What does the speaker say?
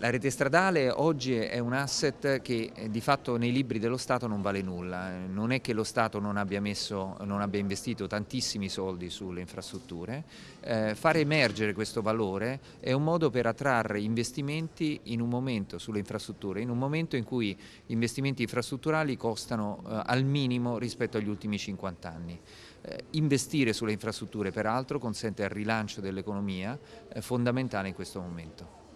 La rete stradale oggi è un asset che eh, di fatto nei libri dello Stato non vale nulla, eh. non è che lo Stato non abbia, messo, non abbia investito tantissimi soldi sulle infrastrutture, eh, fare emergere questo valore è un modo per attrarre investimenti in un momento sulle infrastrutture, in un momento in cui gli investimenti infrastrutturali costano eh, al minimo rispetto agli ultimi 50 anni. Eh, investire sulle infrastrutture peraltro consente il rilancio dell'economia eh, fondamentale in questo momento.